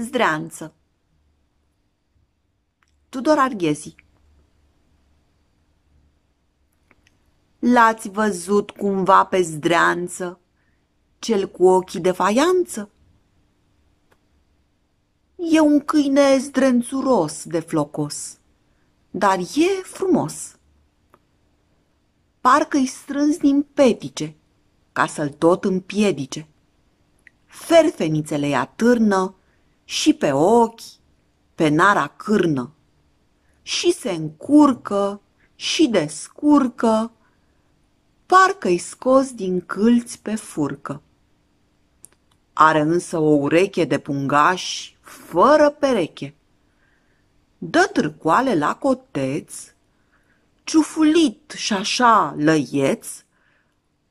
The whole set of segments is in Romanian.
Zdreanță Tudor Arghezi L-ați văzut cumva pe zdreanță, cel cu ochii de faianță? E un câine zdrențuros de flocos, dar e frumos. Parcă-i strâns din petice, ca să-l tot împiedice. Ferfenițele-i atârnă, și pe ochi, pe nara cârnă. Și se încurcă și descurcă, parcă-i scos din câlți pe furcă. Are însă o ureche de pungaș fără pereche. Dă târcoale la coteț, ciufulit și așa lăieț,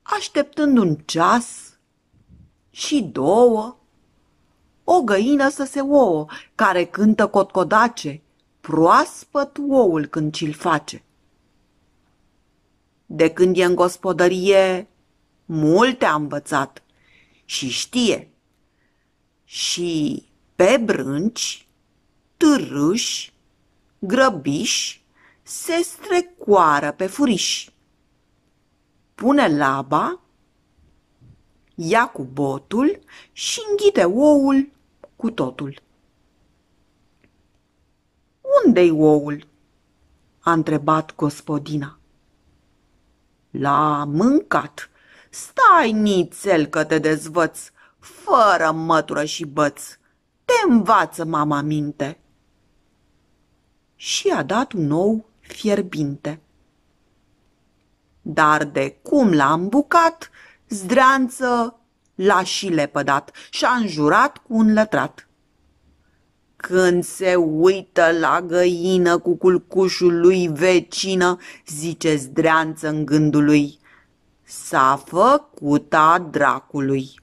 așteptând un ceas și două o găină să se ouă, care cântă cotcodace, proaspăt oul când ci-l face. De când e în gospodărie, multe a învățat și știe. Și pe brânci, târâși, grăbiși, se strecoară pe furiși. Pune laba ia cu botul și înghite oul cu totul. Unde-i oul? a întrebat gospodina. L-a mâncat. Stai nițel că te dezvăț, fără mătură și băț. Te învață mama minte. Și a dat un nou fierbinte. Dar de cum l am bucat zdranță l-a și lepădat și a înjurat cu un lătrat. Când se uită la găină cu culcușul lui vecină, zice zdreanță în gândul lui, s-a făcut a dracului.